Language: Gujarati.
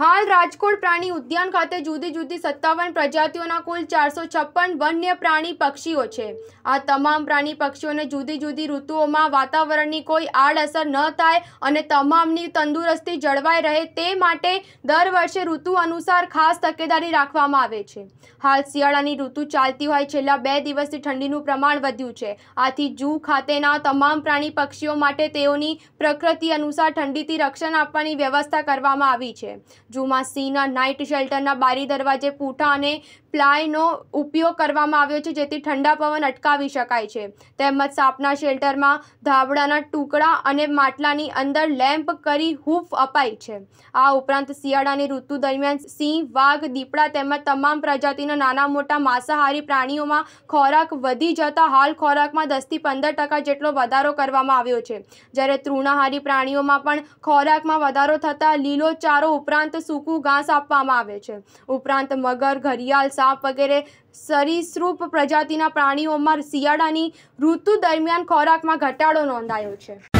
હાલ રાજકોટ પ્રાણી ઉદ્યાન ખાતે જુદી જુદી સત્તાવન પ્રજાતિઓના કુલ ચારસો છપ્પન વન્ય પ્રાણી પક્ષીઓ છે આ તમામ પ્રાણી પક્ષીઓને જુદી જુદી ઋતુઓમાં વાતાવરણની કોઈ આડઅસર ન થાય અને તમામની તંદુરસ્તી જળવાઈ રહે તે માટે દર વર્ષે ઋતુ અનુસાર ખાસ તકેદારી રાખવામાં આવે છે હાલ શિયાળાની ઋતુ ચાલતી હોય છેલ્લા બે દિવસથી ઠંડીનું પ્રમાણ વધ્યું છે આથી જૂ ખાતેના તમામ પ્રાણી પક્ષીઓ માટે તેઓની પ્રકૃતિ અનુસાર ઠંડીથી રક્ષણ આપવાની વ્યવસ્થા કરવામાં આવી છે જૂમાં સિંહના નાઇટ શેલ્ટરના બારી દરવાજે પૂઠા અને પ્લાયનો ઉપયોગ કરવામાં આવ્યો છે જેથી ઠંડા પવન અટકાવી શકાય છે તેમજ સાપના શેલ્ટરમાં ધાબળાના ટુકડા અને માટલાની અંદર લેમ્પ કરી હૂફ અપાય છે આ ઉપરાંત શિયાળાની ઋતુ દરમિયાન સિંહ વાઘ દીપડા તેમજ તમામ પ્રજાતિના નાના મોટા માંસાહારી પ્રાણીઓમાં ખોરાક વધી જતા હાલ ખોરાકમાં દસથી પંદર ટકા જેટલો વધારો કરવામાં આવ્યો છે જ્યારે તૃણાહારી પ્રાણીઓમાં પણ ખોરાકમાં વધારો થતાં લીલોચારો ઉપરાંત સૂકું ઘાસ આપવામાં આવે છે ઉપરાંત મગર ઘરિયાળ સાપ વગેરે સરિસૃપ પ્રજાતિના પ્રાણીઓમાં શિયાળાની ઋતુ દરમિયાન ખોરાકમાં ઘટાડો નોંધાયો છે